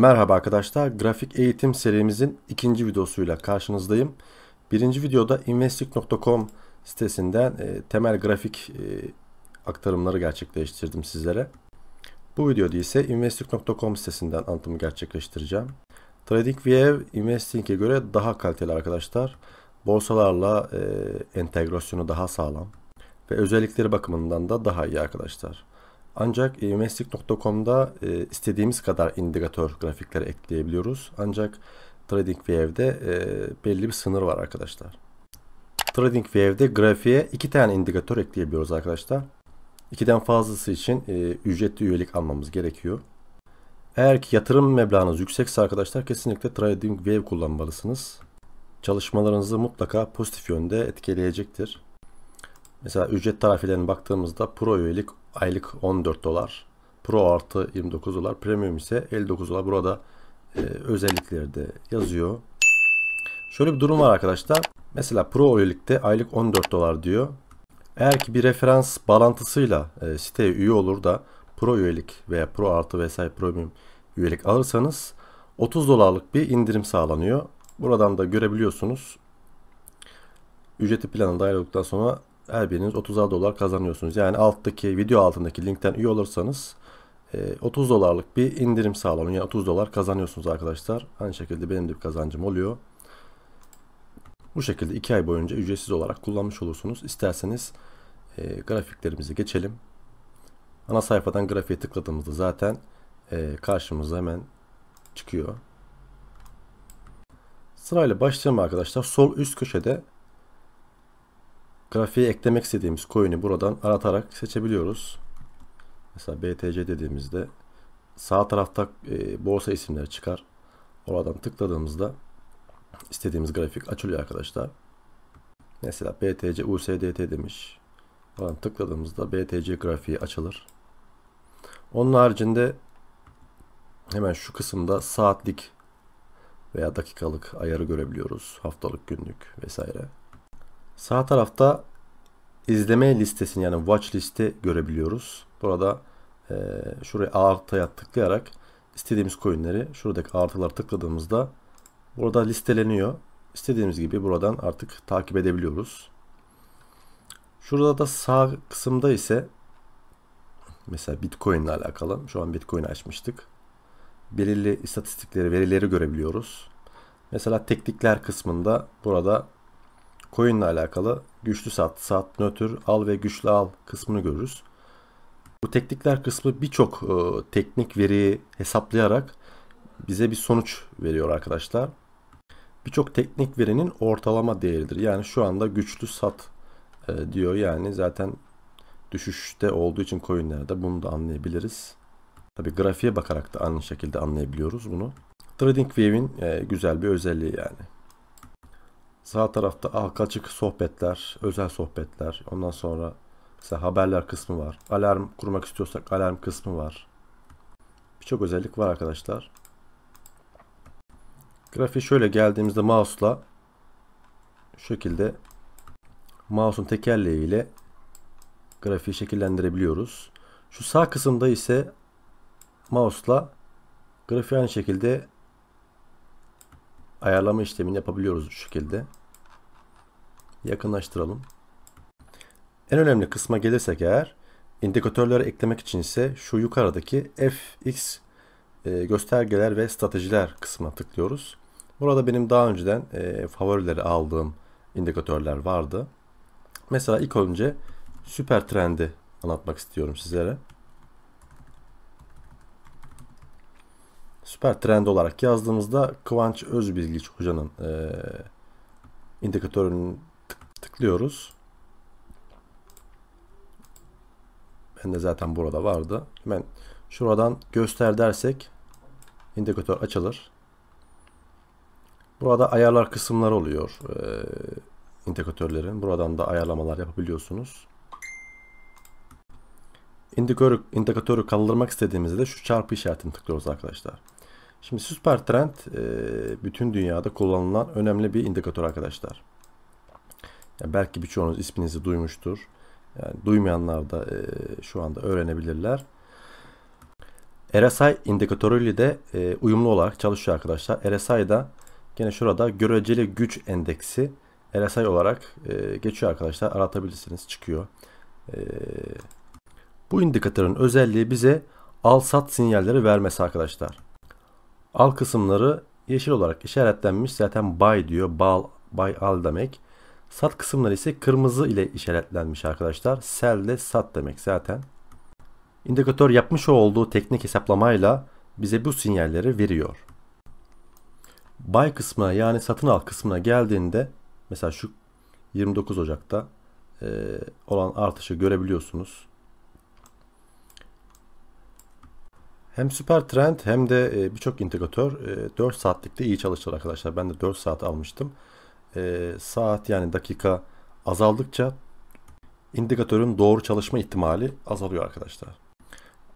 Merhaba arkadaşlar, grafik eğitim serimizin ikinci videosuyla karşınızdayım. Birinci videoda investik.com sitesinden e, temel grafik e, aktarımları gerçekleştirdim sizlere. Bu videoda ise investik.com sitesinden anlatımı gerçekleştireceğim. TradingView Investing'e göre daha kaliteli arkadaşlar. Borsalarla e, entegrasyonu daha sağlam ve özellikleri bakımından da daha iyi arkadaşlar. Ancak e, e, istediğimiz kadar indikatör grafikleri ekleyebiliyoruz. Ancak TradingView'de e, belli bir sınır var arkadaşlar. TradingView'de grafiğe iki tane indikatör ekleyebiliyoruz arkadaşlar. İkiden fazlası için e, ücretli üyelik almamız gerekiyor. Eğer ki yatırım meblağınız yüksekse arkadaşlar kesinlikle TradingView kullanmalısınız. Çalışmalarınızı mutlaka pozitif yönde etkileyecektir. Mesela ücret tarifelerine baktığımızda pro üyelik aylık 14 dolar. Pro artı 29 dolar. Premium ise 59 dolar. Burada e, özellikleri de yazıyor. Şöyle bir durum var arkadaşlar. Mesela Pro üyelikte aylık 14 dolar diyor. Eğer ki bir referans bağlantısıyla e, siteye üye olur da Pro üyelik veya Pro artı vesaire Premium üyelik alırsanız 30 dolarlık bir indirim sağlanıyor. Buradan da görebiliyorsunuz. Ücreti planı dahil olduktan sonra her biriniz 30'ar dolar kazanıyorsunuz. Yani alttaki video altındaki linkten üye olursanız 30 e, dolarlık bir indirim sağlanıyor. Yani 30 dolar kazanıyorsunuz arkadaşlar. Aynı şekilde benim de bir kazancım oluyor. Bu şekilde 2 ay boyunca ücretsiz olarak kullanmış olursunuz. İsterseniz e, grafiklerimize geçelim. Ana sayfadan grafiğe tıkladığımızda zaten e, karşımıza hemen çıkıyor. Sırayla başlayalım arkadaşlar. Sol üst köşede grafiğe eklemek istediğimiz coin'i buradan aratarak seçebiliyoruz. Mesela BTC dediğimizde sağ tarafta e, borsa isimleri çıkar. Oradan tıkladığımızda istediğimiz grafik açılıyor arkadaşlar. Mesela BTC USDT demiş. Oradan tıkladığımızda BTC grafiği açılır. Onun haricinde hemen şu kısımda saatlik veya dakikalık ayarı görebiliyoruz. Haftalık, günlük vesaire. Sağ tarafta izleme listesini yani watch liste görebiliyoruz. Burada e, şuraya artıya tıklayarak istediğimiz coinleri şuradaki artılar tıkladığımızda burada listeleniyor. İstediğimiz gibi buradan artık takip edebiliyoruz. Şurada da sağ kısımda ise mesela Bitcoin ile alakalı şu an Bitcoin açmıştık. Belirli istatistikleri, verileri görebiliyoruz. Mesela teknikler kısmında burada coin'le alakalı güçlü sat, sat, nötr, al ve güçlü al kısmını görürüz. Bu teknikler kısmı birçok e, teknik veriyi hesaplayarak bize bir sonuç veriyor arkadaşlar. Birçok teknik verinin ortalama değeridir. Yani şu anda güçlü sat e, diyor. Yani zaten düşüşte olduğu için coinlerde bunu da anlayabiliriz. Tabi grafiğe bakarak da aynı şekilde anlayabiliyoruz bunu. Trading Wave'in e, güzel bir özelliği yani. Sağ tarafta halka ah, açık sohbetler, özel sohbetler. Ondan sonra mesela haberler kısmı var. Alarm kurmak istiyorsak alarm kısmı var. Birçok özellik var arkadaşlar. Grafiği şöyle geldiğimizde mouse'la şu şekilde mouse'un tekerleği ile grafiği şekillendirebiliyoruz. Şu sağ kısımda ise mouse'la grafiği aynı şekilde ayarlama işlemini yapabiliyoruz bu şekilde. Yakınlaştıralım. En önemli kısma gelirsek eğer indikatörleri eklemek için ise şu yukarıdaki fx e, göstergeler ve stratejiler kısmına tıklıyoruz. Burada benim daha önceden e, favorileri aldığım indikatörler vardı. Mesela ilk önce süper trendi anlatmak istiyorum sizlere. süper trend olarak yazdığımızda Kıvanç Özbilgiç hocanın e, indikatörünü tık, tıklıyoruz. Ben de zaten burada vardı. Hemen şuradan göster dersek indikatör açılır. Burada ayarlar kısımları oluyor. E, indikatörlerin. Buradan da ayarlamalar yapabiliyorsunuz. İndikatörü, indikatörü kaldırmak istediğimizde şu çarpı işaretini tıklıyoruz arkadaşlar. Şimdi süper trend e, bütün dünyada kullanılan önemli bir indikatör arkadaşlar. Yani belki birçoğunuz isminizi duymuştur. Yani duymayanlar da e, şu anda öğrenebilirler. RSI indikatörüyle de e, uyumlu olarak çalışıyor arkadaşlar. da gene şurada göreceli güç endeksi RSI olarak geçiyor arkadaşlar. Aratabilirsiniz çıkıyor. bu indikatörün özelliği bize al sat sinyalleri vermesi arkadaşlar. Al kısımları yeşil olarak işaretlenmiş. Zaten buy diyor. Bal, buy al demek. Sat kısımları ise kırmızı ile işaretlenmiş arkadaşlar. Sell de sat demek zaten. İndikatör yapmış olduğu teknik hesaplamayla bize bu sinyalleri veriyor. Buy kısmına yani satın al kısmına geldiğinde mesela şu 29 Ocak'ta olan artışı görebiliyorsunuz. Hem Süper Trend hem de e, birçok indikatör 4 e, saatlikte iyi çalışır arkadaşlar. Ben de 4 saat almıştım. E, saat yani dakika azaldıkça indikatörün doğru çalışma ihtimali azalıyor arkadaşlar.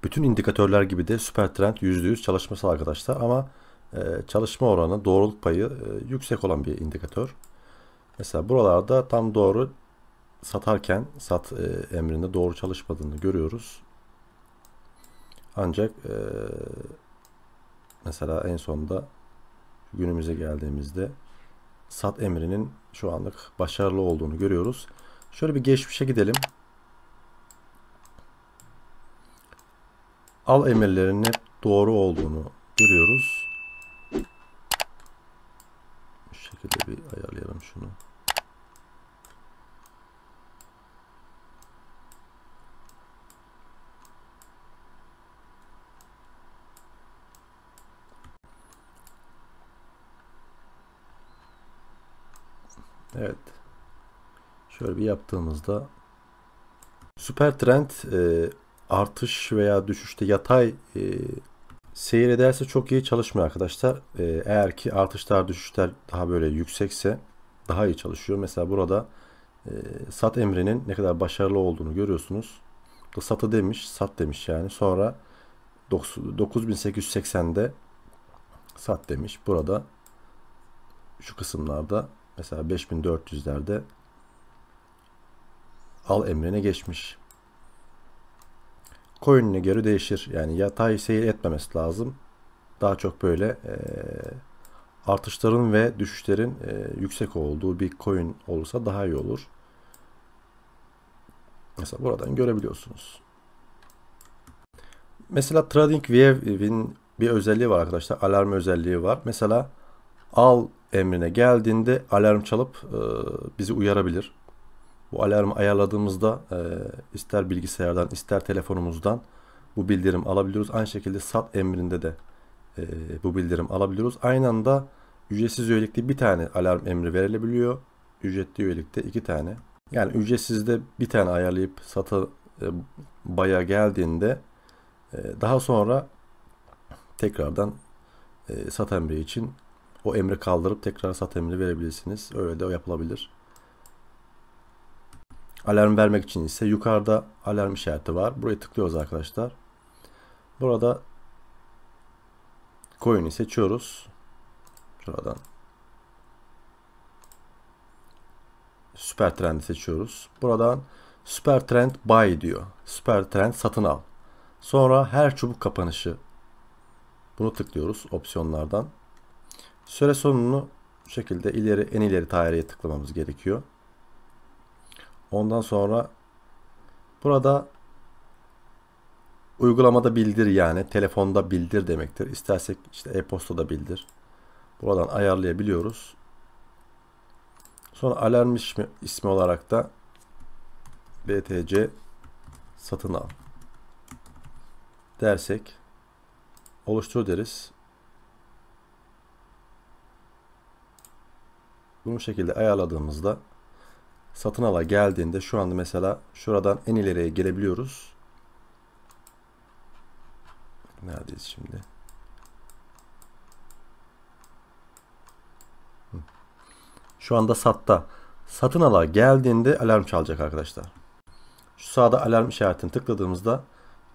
Bütün indikatörler gibi de Süper Trend %100 çalışması arkadaşlar ama çalışma oranı doğruluk payı yüksek olan bir indikatör. Mesela buralarda tam doğru satarken sat emrinde doğru çalışmadığını görüyoruz. Ancak e, mesela en sonda günümüze geldiğimizde sat emrinin şu anlık başarılı olduğunu görüyoruz. Şöyle bir geçmişe gidelim. Al emirlerinin doğru olduğunu görüyoruz. Bu şekilde bir ayarlayalım şunu. Evet. Şöyle bir yaptığımızda süper trend e, artış veya düşüşte yatay e, seyrederse çok iyi çalışmıyor arkadaşlar. E, eğer ki artışlar düşüşler daha böyle yüksekse daha iyi çalışıyor. Mesela burada e, sat emrinin ne kadar başarılı olduğunu görüyorsunuz. Satı demiş, sat demiş yani. Sonra 9880'de sat demiş. Burada şu kısımlarda Mesela 5400'lerde al emrine geçmiş. Coin'ine göre değişir. Yani yatay seyir etmemesi lazım. Daha çok böyle e, artışların ve düşüşlerin e, yüksek olduğu bir coin olursa daha iyi olur. Mesela buradan görebiliyorsunuz. Mesela TradingView'in bir özelliği var arkadaşlar. Alarm özelliği var. Mesela al emrine geldiğinde alarm çalıp e, bizi uyarabilir. Bu alarmı ayarladığımızda e, ister bilgisayardan ister telefonumuzdan bu bildirim alabiliyoruz. Aynı şekilde sat emrinde de e, bu bildirim alabiliyoruz. Aynı anda ücretsiz üyelikte bir tane alarm emri verilebiliyor. Ücretli üyelikte iki tane. Yani ücretsizde bir tane ayarlayıp satı e, baya geldiğinde e, daha sonra tekrardan e, sat emri için o emri kaldırıp tekrar sat emri verebilirsiniz. Öyle de yapılabilir. Alarm vermek için ise yukarıda alarm işareti var. Buraya tıklıyoruz arkadaşlar. Burada coin'i seçiyoruz. Şuradan. Süper trendi seçiyoruz. Buradan süper trend buy diyor. Süper trend satın al. Sonra her çubuk kapanışı. Bunu tıklıyoruz opsiyonlardan süre sonunu bu şekilde ileri en ileri tarihe tıklamamız gerekiyor. Ondan sonra burada uygulamada bildir yani telefonda bildir demektir. İstersek işte e-postada bildir. Buradan ayarlayabiliyoruz. Sonra alarm ismi, ismi olarak da BTC satın al dersek oluştur deriz. Bunu şekilde ayarladığımızda satın ala geldiğinde şu anda mesela şuradan en ileriye gelebiliyoruz. Neredeyiz şimdi? Şu anda satta. Satın ala geldiğinde alarm çalacak arkadaşlar. Şu sağda alarm işaretini tıkladığımızda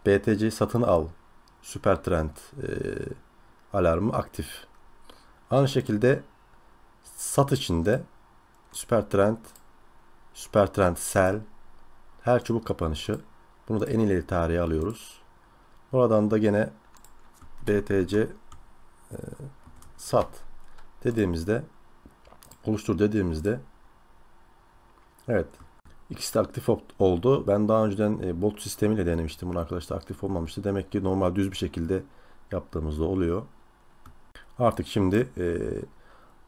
BTC satın al süper trend e, alarmı aktif. Aynı şekilde Sat içinde süper trend sell, her çubuk kapanışı. Bunu da en ileri tarihe alıyoruz. Oradan da gene BTC e, sat dediğimizde oluştur dediğimizde evet ikisi de aktif oldu. Ben daha önceden e, bot sistemiyle denemiştim. Bunu arkadaşlar aktif olmamıştı. Demek ki normal düz bir şekilde yaptığımızda oluyor. Artık şimdi e,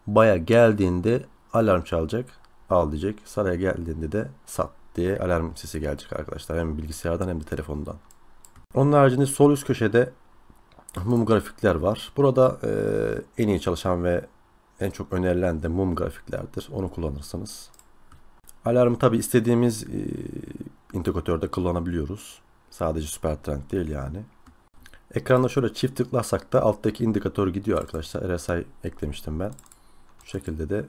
Baya geldiğinde alarm çalacak. Al diyecek. Saraya geldiğinde de sat diye alarm sesi gelecek arkadaşlar. Hem bilgisayardan hem de telefondan. Onun haricinde sol üst köşede mum grafikler var. Burada e, en iyi çalışan ve en çok önerilen de mum grafiklerdir. Onu kullanırsınız. Alarmı tabi istediğimiz e, indikatörde kullanabiliyoruz. Sadece süper trend değil yani. Ekranda şöyle çift tıklarsak da alttaki indikatör gidiyor arkadaşlar. RSI eklemiştim ben. Bu şekilde de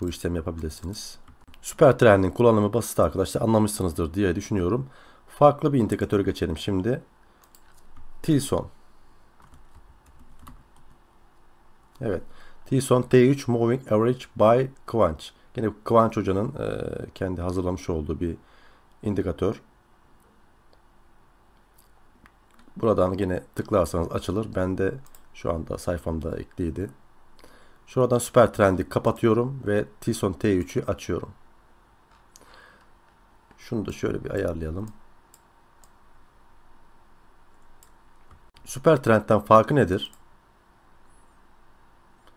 bu işlemi yapabilirsiniz. Süper trendin kullanımı basit arkadaşlar anlamışsınızdır diye düşünüyorum. Farklı bir indikatöre geçelim şimdi. Tilson. Evet. Tilson T3 Moving Average by Kıvanç. Yine Kıvanç Hoca'nın e, kendi hazırlamış olduğu bir indikatör. Buradan yine tıklarsanız açılır. Ben de şu anda sayfamda ekliydi. Şuradan süper trendi kapatıyorum ve Tison T3'ü açıyorum. Şunu da şöyle bir ayarlayalım. Süper trendten farkı nedir?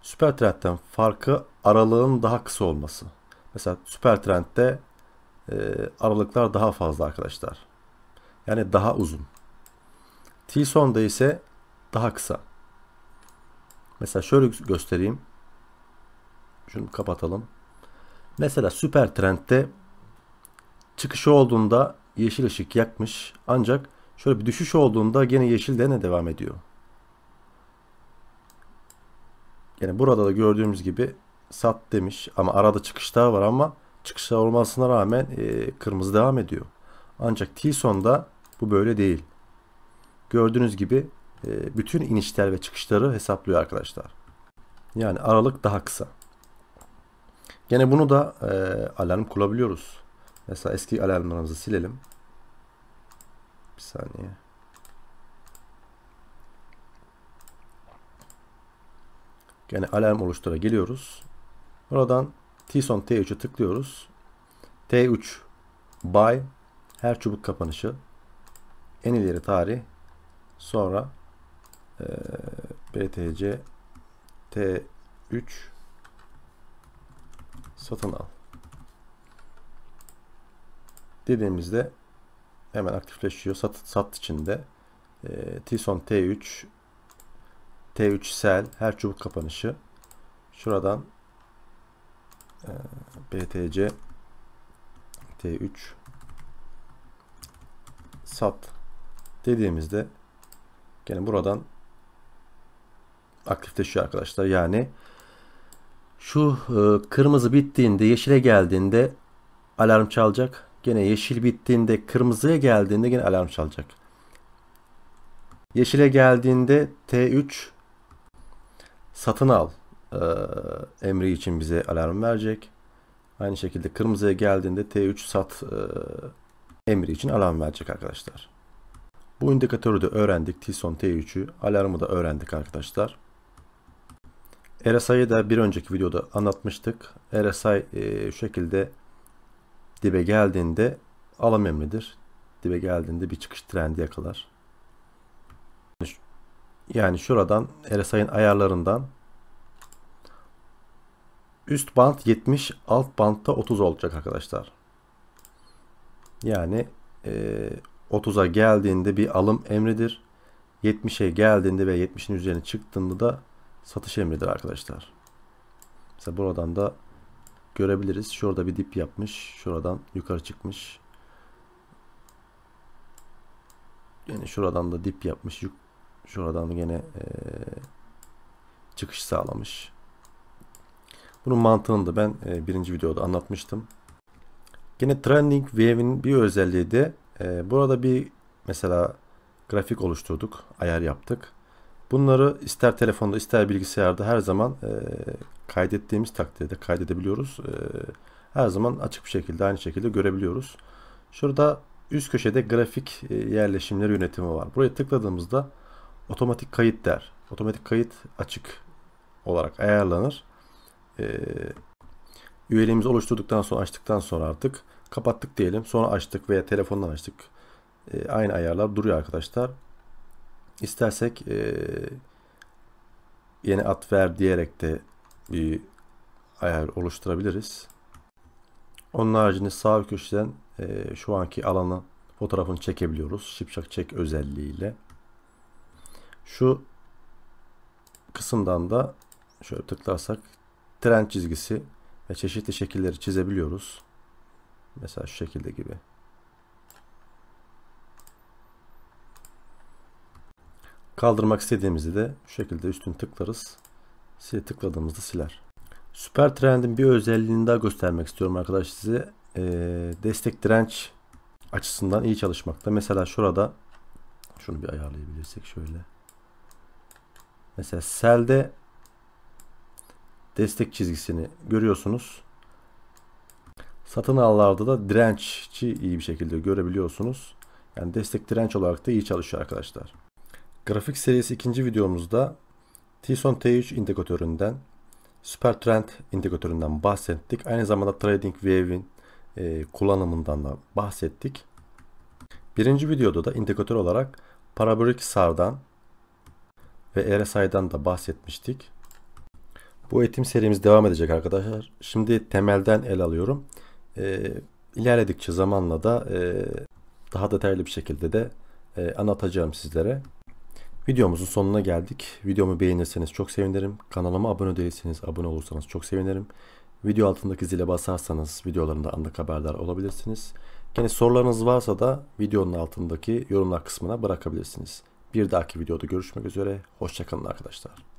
Süper trendten farkı aralığın daha kısa olması. Mesela süper trendte e, aralıklar daha fazla arkadaşlar. Yani daha uzun. T-sonda ise daha kısa. Mesela şöyle göstereyim. Şunu kapatalım. Mesela süper trendte çıkışı olduğunda yeşil ışık yakmış. Ancak şöyle bir düşüş olduğunda gene yeşil ne devam ediyor. Yani burada da gördüğümüz gibi sat demiş ama arada çıkışlar var ama çıkışlar olmasına rağmen e, kırmızı devam ediyor. Ancak T-Son'da bu böyle değil. Gördüğünüz gibi e, bütün inişler ve çıkışları hesaplıyor arkadaşlar. Yani aralık daha kısa. Gene bunu da e, alarm kurabiliyoruz. Mesela eski alarmlarımızı silelim. Bir saniye. Gene alarm oluştura geliyoruz. Buradan Tson T3'e tıklıyoruz. T3 by her çubuk kapanışı en ileri tarih sonra e, BTC T3 satın al dediğimizde hemen aktifleşiyor. Sat, sat içinde e, Tison T3 T3 sel her çubuk kapanışı şuradan e, BTC T3 sat dediğimizde gene buradan aktifleşiyor arkadaşlar. Yani şu e, kırmızı bittiğinde yeşile geldiğinde alarm çalacak. Gene yeşil bittiğinde kırmızıya geldiğinde gene alarm çalacak. Yeşile geldiğinde T3 satın al e, emri için bize alarm verecek. Aynı şekilde kırmızıya geldiğinde T3 sat e, emri için alarm verecek arkadaşlar. Bu indikatörü de öğrendik. Tison T3'ü. Alarmı da öğrendik arkadaşlar. RSI'yi da bir önceki videoda anlatmıştık. RSI e, şu şekilde dibe geldiğinde alım emridir. Dibe geldiğinde bir çıkış trendi yakalar. Yani şuradan RSI'nin ayarlarından üst band 70, alt bantta 30 olacak arkadaşlar. Yani e, 30'a geldiğinde bir alım emridir. 70'e geldiğinde ve 70'in üzerine çıktığında da satış emridir arkadaşlar. Mesela buradan da görebiliriz. Şurada bir dip yapmış. Şuradan yukarı çıkmış. Yani şuradan da dip yapmış. Şuradan da gene ee, çıkış sağlamış. Bunun mantığını da ben e, birinci videoda anlatmıştım. Yine trending wave'in bir özelliği de e, burada bir mesela grafik oluşturduk. Ayar yaptık. Bunları ister telefonda ister bilgisayarda her zaman e, kaydettiğimiz takdirde kaydedebiliyoruz. E, her zaman açık bir şekilde aynı şekilde görebiliyoruz. Şurada üst köşede grafik e, yerleşimleri yönetimi var. Buraya tıkladığımızda otomatik kayıt der. Otomatik kayıt açık olarak ayarlanır. E, üyeliğimizi oluşturduktan sonra açtıktan sonra artık kapattık diyelim. Sonra açtık veya telefondan açtık. E, aynı ayarlar duruyor arkadaşlar. İstersek e, yeni at ver diyerek de bir ayar oluşturabiliriz. Onun haricinde sağ köşeden e, şu anki alanı fotoğrafını çekebiliyoruz. Şipşak çek özelliğiyle. Şu kısımdan da şöyle tıklarsak tren çizgisi ve çeşitli şekilleri çizebiliyoruz. Mesela şu şekilde gibi. Kaldırmak istediğimizi de şu şekilde üstünü tıklarız. Sil tıkladığımızda siler. Süper Trend'in bir özelliğini daha göstermek istiyorum arkadaş size. Ee, destek direnç açısından iyi çalışmakta. Mesela şurada şunu bir ayarlayabilirsek şöyle. Mesela selde destek çizgisini görüyorsunuz. Satın allarda da direnççi iyi bir şekilde görebiliyorsunuz. Yani destek direnç olarak da iyi çalışıyor arkadaşlar. Grafik serisi ikinci videomuzda Tison T3 indikatöründen, Super Trend indikatöründen bahsettik. Aynı zamanda Trading Wave'in e, kullanımından da bahsettik. Birinci videoda da indikatör olarak parabolik SAR'dan ve RSI'dan da bahsetmiştik. Bu eğitim serimiz devam edecek arkadaşlar. Şimdi temelden el alıyorum. E, ilerledikçe zamanla da e, daha detaylı bir şekilde de e, anlatacağım sizlere. Videomuzun sonuna geldik. Videomu beğenirseniz çok sevinirim. Kanalıma abone değilseniz abone olursanız çok sevinirim. Video altındaki zile basarsanız videolarımda anlık haberdar olabilirsiniz. Yani sorularınız varsa da videonun altındaki yorumlar kısmına bırakabilirsiniz. Bir dahaki videoda görüşmek üzere. Hoşçakalın arkadaşlar.